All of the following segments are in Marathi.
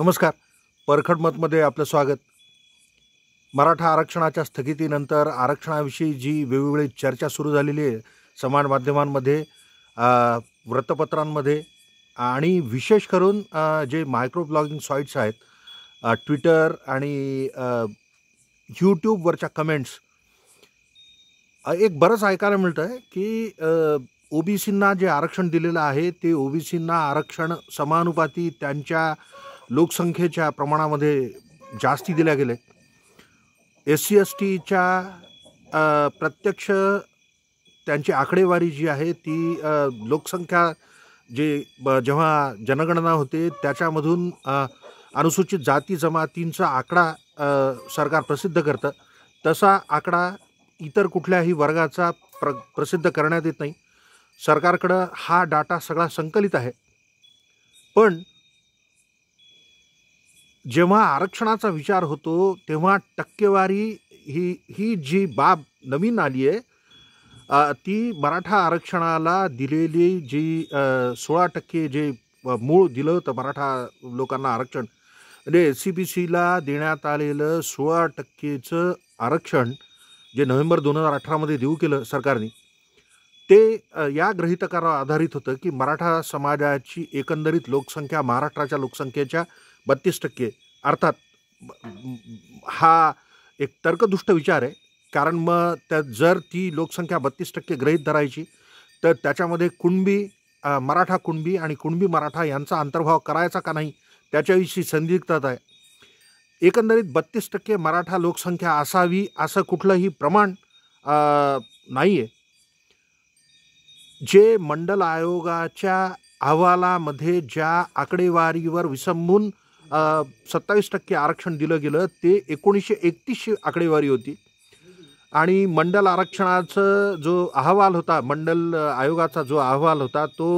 नमस्कार परखड मतमध्ये आपलं स्वागत मराठा आरक्षणाच्या स्थगितीनंतर आरक्षणाविषयी जी वेगवेगळी चर्चा सुरू झालेली आहे समाज माध्यमांमध्ये वृत्तपत्रांमध्ये आणि विशेष करून जे मायक्रो ब्लॉगिंग साईट्स आहेत ट्विटर आणि यूट्यूबवरच्या कमेंट्स एक बरंच ऐकायला मिळतं आहे की ओबीसींना जे आरक्षण दिलेलं आहे ते ओबीसींना आरक्षण समानुपाती त्यांच्या लोकसंख्येच्या प्रमाणामध्ये जास्ती दिल्या गेले एस सी एस टीच्या प्रत्यक्ष त्यांची आकडेवारी जी आहे ती लोकसंख्या जे जेव्हा जनगणना होते त्याच्यामधून अनुसूचित जाती जमातींचा आकडा सरकार प्रसिद्ध करतं तसा आकडा इतर कुठल्याही वर्गाचा प्र प्रसिद्ध करण्यात येत नाही सरकारकडं हा डाटा सगळा संकलित आहे पण जेव्हा आरक्षणाचा विचार होतो तेव्हा टक्केवारी ही ही जी बाब नवीन आली आहे ती मराठा आरक्षणाला दिलेली जी सोळा टक्के जे मूळ दिलं होतं मराठा लोकांना आरक्षण म्हणजे एस सी बी सीला देण्यात आलेलं सोळा टक्केचं आरक्षण जे नोव्हेंबर दोन हजार अठरामध्ये देऊ केलं सरकारने ते या ग्रहितकारावर आधारित होतं की मराठा समाजाची एकंदरीत लोकसंख्या महाराष्ट्राच्या लोकसंख्येच्या बत्तीस टक्के अर्थात हा एक तर्कदुष्ट विचार आहे कारण मग त्या जर ती लोकसंख्या बत्तीस टक्के ग्रहीत धरायची तर त्याच्यामध्ये कुणबी मराठा कुणबी आणि कुणबी मराठा यांचा अंतर्भाव करायचा का नाही त्याच्याविषयी संदिग्धता आहे एकंदरीत बत्तीस टक्के मराठा लोकसंख्या असावी असं कुठलंही प्रमाण नाही आहे जे मंडल आयोगाच्या अहवालामध्ये ज्या आकडेवारीवर विसंबून सत्तावीस टक्के आरक्षण दिलं गेलं ते एकोणीसशे एकतीसची आकडेवारी होती आणि मंडल आरक्षणाचं जो अहवाल होता मंडल आयोगाचा जो अहवाल होता तो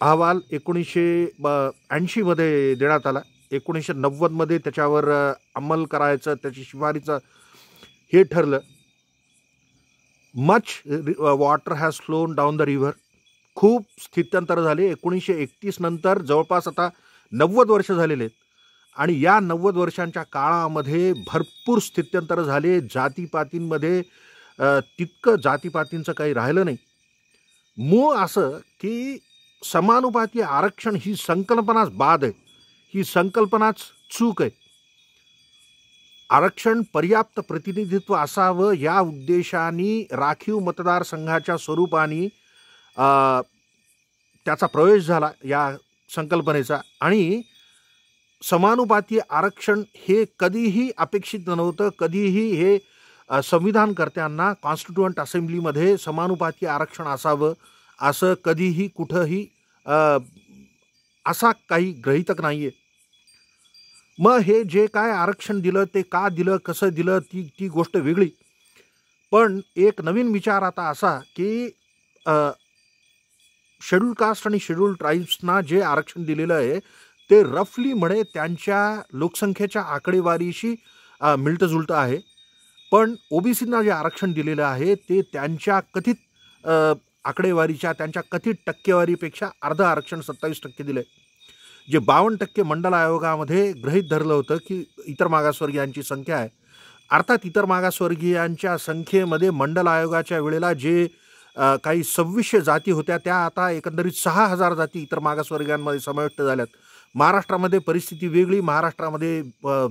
अहवाल एकोणीसशे ब ऐंशीमध्ये देण्यात आला एकोणीसशे नव्वदमध्ये त्याच्यावर अंमल करायचं त्याची शिफारीचं हे ठरलं much water has flown down the river खूप स्थित्यंतर झाले एकोणीसशे एकतीस नंतर जवळपास आता नव्वद वर्ष झालेले आहेत आणि या नव्वद वर्षांच्या काळामध्ये भरपूर स्थित्यंतर झाले जातीपातींमध्ये तितकं जातीपातींचं काही राहिलं नाही मूळ असं की समानुपाती आरक्षण ही संकल्पनाच बाद आहे ही संकल्पनाच चूक आहे आरक्षण पर्याप्त प्रतिनिधित्व असावं या उद्देशाने राखीव मतदारसंघाच्या स्वरूपाने त्याचा प्रवेश झाला या संकल्पनेचा आणि समानुपातीय आरक्षण हे कधीही अपेक्षित नव्हतं कधीही हे संविधानकर्त्यांना कॉन्स्टिट्युअंट असेंब्लीमध्ये समानुपातीय आरक्षण असावं असं कधीही कुठंही असा काही गृहितक नाही आहे मग हे जे काय आरक्षण दिलं ते का दिलं कसं दिलं ती ती गोष्ट वेगळी पण एक नवीन विचार आता असा की शेड्यूल कास्ट आणि शेड्यूल ट्राईब्सना जे आरक्षण दिलेलं आहे ते रफली म्हणे त्यांच्या लोकसंख्येच्या आकडेवारीशी मिलतं जुलतं आहे पण सीना जे आरक्षण दिलेलं आहे ते त्यांच्या कथित आकडेवारीच्या त्यांच्या कथित टक्केवारीपेक्षा अर्ध आरक्षण सत्तावीस टक्के दिलं आहे जे बावन्न टक्के मंडल आयोगामध्ये गृहीत धरलं होतं की इतर मागासवर्गीयांची संख्या आहे अर्थात इतर मागासवर्गीयांच्या संख्येमध्ये मंडल आयोगाच्या वेळेला जे काही सव्वीसशे जाती होत्या त्या आता एकंदरीत सहा हजार जाती इतर मागासवर्गांमध्ये समाविष्ट झाल्यात महाराष्ट्रामध्ये परिस्थिती वेगळी महाराष्ट्रामध्ये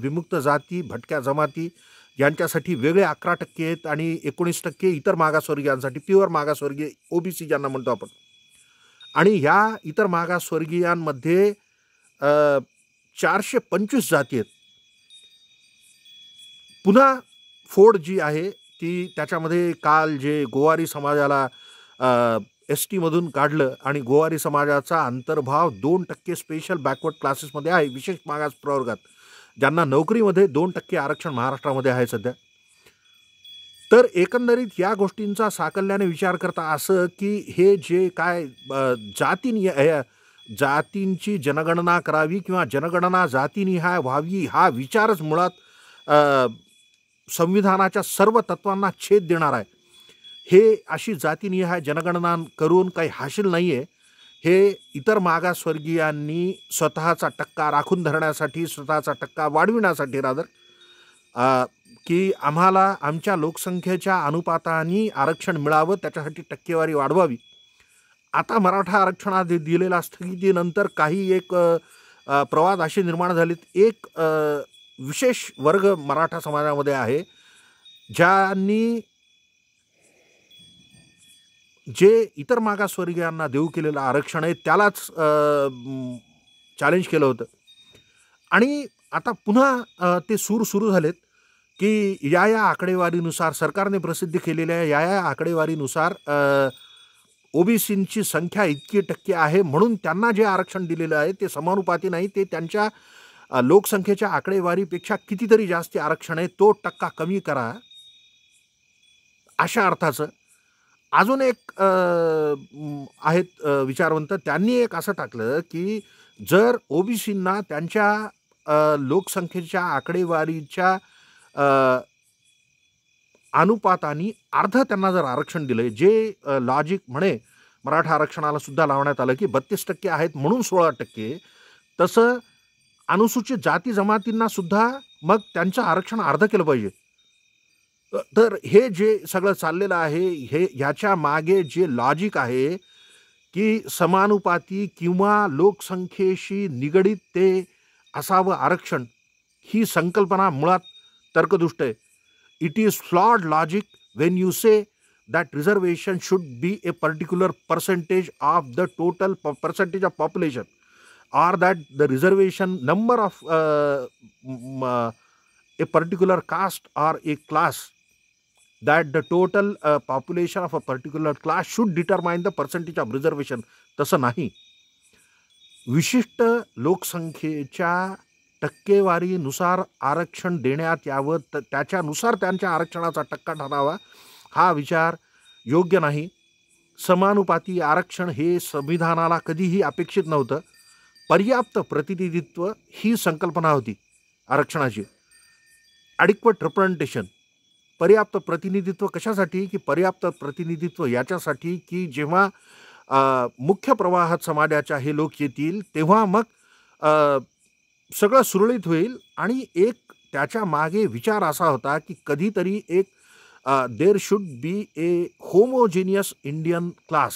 विमुक्त जाती भटक्या जमाती यांच्यासाठी वेगळे अकरा टक्के आहेत आणि एकोणीस टक्के इतर मागासवर्गीयांसाठी प्युअर मागासवर्गीय ओबीसी ज्यांना म्हणतो आपण आणि ह्या इतर मागासवर्गीयांमध्ये चारशे पंचवीस जाती आहेत पुन्हा फोड जी आहे ती त्याच्यामध्ये काल जे गोवारी समाजाला एस टीमधून काढलं आणि गोवारी समाजाचा अंतर्भाव दोन टक्के स्पेशल बॅकवर्ड क्लासेसमध्ये आहे विशेष मागास प्रवर्गात ज्यांना नोकरीमध्ये दोन टक्के आरक्षण महाराष्ट्रामध्ये आहे सध्या तर एकंदरीत या गोष्टींचा साकल्याने विचार करता असं की हे जे काय जातीनी जातींची जनगणना करावी किंवा जनगणना जातीनिहाय व्हावी हा विचारच मुळात संविधानाच्या सर्व तत्वांना छेद देणार आहे हे अशी जातीनिहाय जनगणना करून काही हासिल नाही आहे हे इतर मागासवर्गीयांनी स्वतःचा टक्का राखून धरण्यासाठी स्वतःचा टक्का वाढविण्यासाठी रादर की आम्हाला आमच्या लोकसंख्येच्या अनुपाताने आरक्षण मिळावं त्याच्यासाठी टक्केवारी वाढवावी आता मराठा आरक्षणा दिलेला स्थगितीनंतर काही एक प्रवाद असे निर्माण झालेत एक विशेष वर्ग मराठा समाजामध्ये आहे ज्यांनी जे इतर मागासवर्गीयांना देऊ केलेलं आरक्षण आहे त्यालाच चॅलेंज केलं होतं आणि आता पुन्हा ते सूर सुरू झालेत की या या आकडेवारीनुसार सरकारने प्रसिद्ध केलेल्या या या आकडेवारीनुसार ओबीसींची संख्या इतकी टक्के आहे म्हणून त्यांना जे आरक्षण दिलेलं आहे ते समानुपाती नाही ते त्यांच्या लोकसंख्येच्या आकडेवारीपेक्षा कितीतरी जास्त आरक्षण आहे तो टक्का कमी करा अशा अर्थाचं अजून एक आहेत विचारवंत त्यांनी एक असं टाकलं की जर ओबीसींना त्यांच्या लोकसंख्येच्या आकडेवारीच्या अनुपातानी अर्ध त्यांना जर आरक्षण दिलं जे लॉजिक म्हणे मराठा आरक्षणाला सुद्धा लावण्यात आलं की बत्तीस टक्के आहेत म्हणून सोळा टक्के तसं अनुसूचित जाती जमातींना सुद्धा मग त्यांचं आरक्षण अर्ध केलं पाहिजे तर हे जे सगळं चाललेलं आहे हे ह्याच्या मागे जे लॉजिक आहे की समानुपाती किंवा लोकसंख्येशी निगडीत ते असावं आरक्षण ही संकल्पना मुळात तर्कदुष्ट आहे it is flawed logic when you say that reservation should be a particular percentage of the total percentage of population or that the reservation number of a particular caste or a class that the total population of of a particular class should determine the percentage of तसं नाही विशिष्ट लोकसंख्येच्या टक्केवारीनुसार आरक्षण देण्यात यावं त त्याच्यानुसार त्यांच्या आरक्षणाचा टक्का ठरावा हा विचार योग्य नाही समानुपाती आरक्षण हे संविधानाला कधीही अपेक्षित नव्हतं पर्याप्त प्रतिनिधित्व ही संकल्पना होती आरक्षणाची ॲडिक्वट रिप्रेझेंटेशन पर्याप्त प्रतिनिधित्व कशासाठी की पर्याप्त प्रतिनिधित्व याच्यासाठी की जेव्हा मुख्य प्रवाहात समाजाच्या हे लोक येतील तेव्हा मग सगळं सुरळीत होईल आणि एक त्याच्या मागे विचार असा होता की कधीतरी एक there should be a homogeneous Indian class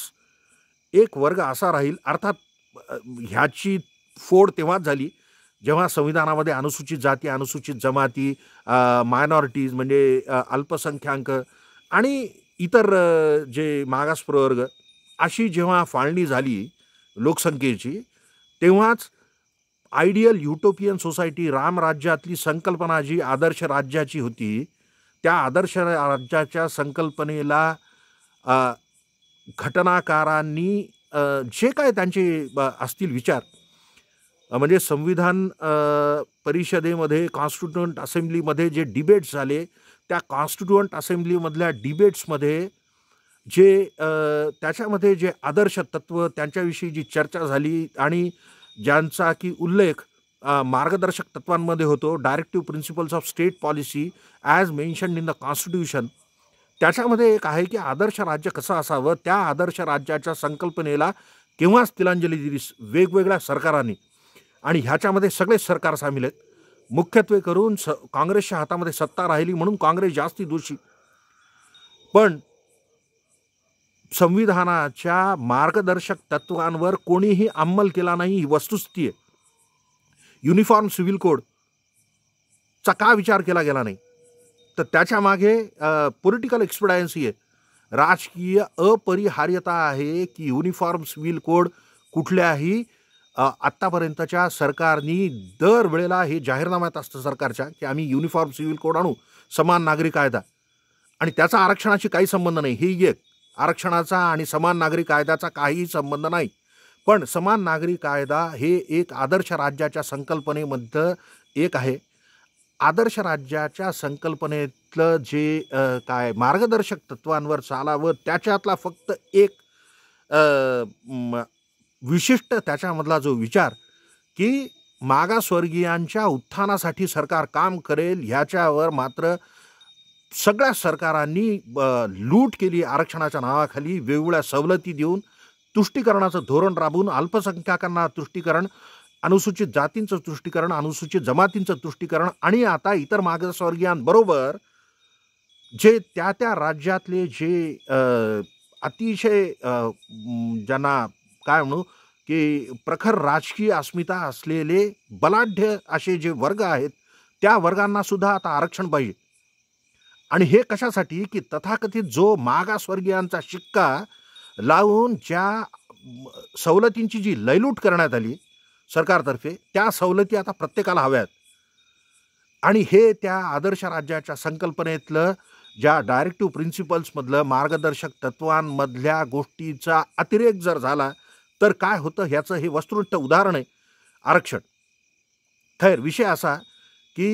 एक वर्ग असा राहील अर्थात ह्याची फोड तेव्हाच झाली जेव्हा संविधानामध्ये अनुसूचित जाती अनुसूचित जमाती मायनॉरिटीज म्हणजे अल्पसंख्याक आणि इतर जे मागास प्रवर्ग अशी जेव्हा फाळणी झाली लोकसंख्येची तेव्हाच आयडियल युटोपियन सोसायटी रामराज्यातली संकल्पना जी आदर्श राज्याची होती त्या आदर्श राज्याच्या संकल्पनेला घटनाकारांनी जे काय त्यांचे असतील विचार म्हणजे संविधान परिषदेमध्ये कॉन्स्टिट्युअंट असेंब्लीमध्ये जे डिबेट्स झाले त्या कॉन्स्टिट्युअंट असेंब्लीमधल्या डिबेट्समध्ये जे त्याच्यामध्ये जे आदर्श तत्व त्यांच्याविषयी जी चर्चा झाली आणि ज्यांचा की उल्लेख मार्गदर्शक तत्वांमध्ये होतो directive principles of state policy as mention in the constitution त्याच्यामध्ये एक आहे की आदर्श राज्य कसं असावं त्या आदर्श राज्याच्या संकल्पनेला केव्हाच तिलांजली दिली वेगवेगळ्या सरकारांनी आणि ह्याच्यामध्ये सगळेच सरकार सामील आहेत मुख्यत्वे करून स काँग्रेसच्या हातामध्ये सत्ता राहिली म्हणून काँग्रेस जास्ती दोषी पण संविधानाच्या मार्गदर्शक तत्वांवर कोणीही अंमल केला नाही ही वस्तुस्थिती आहे युनिफॉर्म सिव्हिल कोडचा का विचार केला गेला नाही तर त्याच्यामागे मागे पॉलिटिकल एक्सपिडायन्सी आहे राजकीय अपरिहार्यता आहे की युनिफॉर्म सिव्हिल कोड कुठल्याही आत्तापर्यंतच्या सरकारनी दरवेळेला हे जाहीरनाम्यात असतं सरकारच्या की आम्ही युनिफॉर्म सिव्हिल कोड आणू समान नागरी कायदा आणि त्याचा आरक्षणाशी काही संबंध नाही ही एक आरक्षणाचा आणि समान नागरी कायद्याचा काहीही संबंध नाही पण समान नागरी कायदा हे एक आदर्श राज्याच्या संकल्पनेमध्ये एक आहे आदर्श राज्याच्या संकल्पनेतलं जे काय मार्गदर्शक तत्वांवर चालावं त्याच्यातला फक्त एक विशिष्ट त्याच्यामधला जो विचार की मागासवर्गीयांच्या उत्थानासाठी सरकार काम करेल ह्याच्यावर मात्र सगळ्या सरकारांनी लूट केली आरक्षणाच्या नावाखाली वेगवेगळ्या सवलती देऊन तुष्टीकरणाचं धोरण राबवून अल्पसंख्याकांना तुष्टीकरण अनुसूचित जातींचं तुष्टीकरण अनुसूचित जमातींचं तुष्टीकरण आणि आता इतर मागासवर्गीयांबरोबर जे त्या त्या राज्यातले जे अतिशय ज्यांना काय म्हणू की प्रखर राजकीय अस्मिता असलेले बलाढ्य असे जे वर्ग आहेत त्या वर्गांना सुद्धा आता आरक्षण पाहिजे आणि हे कशासाठी की तथाकथित जो मागासवर्गीयांचा शिक्का लावून ज्या सवलतींची जी लयलूट करण्यात आली सरकारतर्फे त्या सवलती आता प्रत्येकाला हव्यात आणि हे त्या आदर्श राज्याच्या संकल्पनेतलं ज्या डायरेक्टिव्ह प्रिन्सिपल्समधलं मार्गदर्शक तत्वांमधल्या गोष्टीचा अतिरेक जर झाला तर काय होतं ह्याचं हे वस्तुनिष्ठ उदाहरण आहे आरक्षण खैर विषय असा की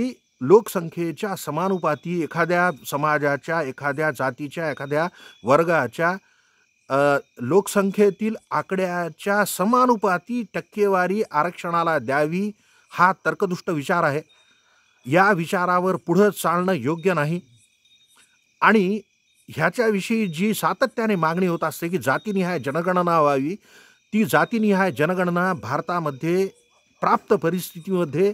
लोकसंख्येच्या समानुपाती एखाद्या समाजाच्या एखाद्या जातीच्या एखाद्या वर्गाच्या लोकसंख्येतील आकड्याच्या समानुपाती टक्केवारी आरक्षणाला द्यावी हा तर्कदुष्ट विचार आहे या विचारावर पुढं चालणं योग्य नाही आणि ह्याच्याविषयी जी सातत्याने मागणी होत असते की जातीनिहाय जनगणना व्हावी ती जातीनिहाय जनगणना भारतामध्ये प्राप्त परिस्थितीमध्ये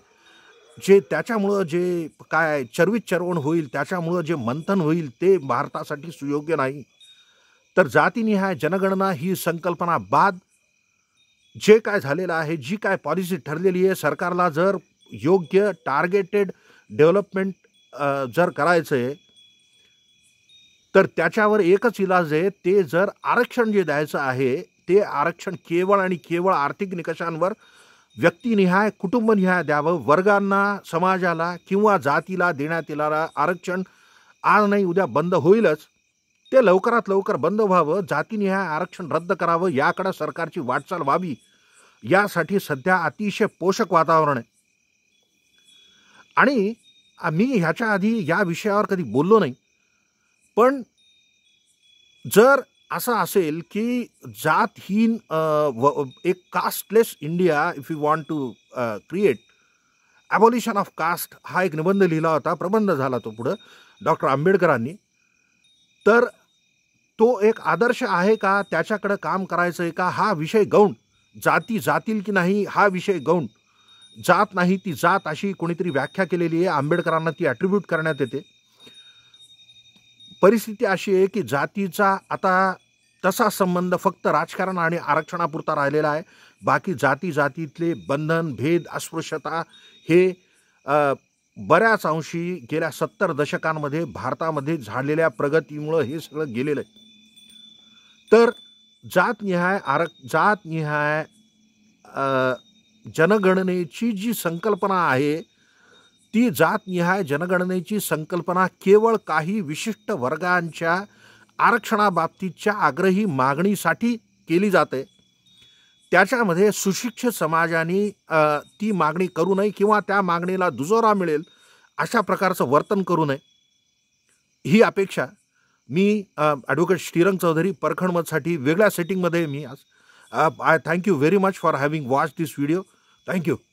जे त्याच्यामुळं जे काय चरवित चरवण होईल त्याच्यामुळं जे मंथन होईल ते भारतासाठी सुयोग्य नाही तर जातीनिहाय जनगणना ही संकल्पना बाद जे काय झालेलं आहे जी काय पॉलिसी ठरलेली आहे सरकारला जर योग्य टार्गेटेड डेव्हलपमेंट जर करायचं आहे तर त्याच्यावर एकच इलाज आहे ते जर आरक्षण जे द्यायचं आहे ते आरक्षण केवळ आणि केवळ आर्थिक निकषांवर व्यक्तिनिहाय कुटुंबनिहाय द्यावं वर्गांना समाजाला किंवा जातीला देण्यात येणारा आरक्षण आज नाही उद्या बंद होईलच ते लवकरात लवकर बंद व्हावं जातीनिहाय आरक्षण रद्द करावं याकडे सरकारची वाटचाल व्हावी यासाठी सध्या अतिशय पोषक वातावरण आहे आणि मी ह्याच्या आधी या विषयावर कधी बोललो नाही पण जर असा असेल की जातहीन एक casteless India if you want to create abolition of caste हा एक निबंध लिहिला होता प्रबंध झाला तो पुढं डॉक्टर आंबेडकरांनी तर तो एक आदर्श आहे का त्याच्याकडं काम करायचं आहे का हा विषय गौण जाती जातील की नाही हा विषय गौण जात नाही ती जात अशी कोणीतरी व्याख्या केलेली आहे आंबेडकरांना ती ॲट्रिब्यूट करण्यात येते परिस्थिती अशी आहे की जातीचा आता तसा संबंध फक्त राजकारण आणि आरक्षणापुरता राहिलेला आहे बाकी जाती जातीतले बंधन भेद अस्पृश्यता हे बऱ्याच अंशी गेल्या सत्तर दशकांमध्ये भारतामध्ये झालेल्या प्रगतीमुळं हे सगळं गेलेलं आहे तर जातनिहाय आरक जातनिहाय जनगणनेची जी संकल्पना आहे ती जातनिहाय जनगणनेची संकल्पना केवळ काही विशिष्ट वर्गांच्या आरक्षणाबाबतीच्या आग्रही मागणीसाठी केली जाते त्याच्यामध्ये सुशिक्षित समाजाने ती मागणी करू नये किंवा त्या मागणीला दुजोरा मिळेल अशा प्रकारचं वर्तन करू नये ही अपेक्षा मी ॲडव्होकेट श्रीरंग चौधरी परखणमतसाठी वेगळ्या सेटिंगमध्ये मी आज I thank you very much for having watch this video thank you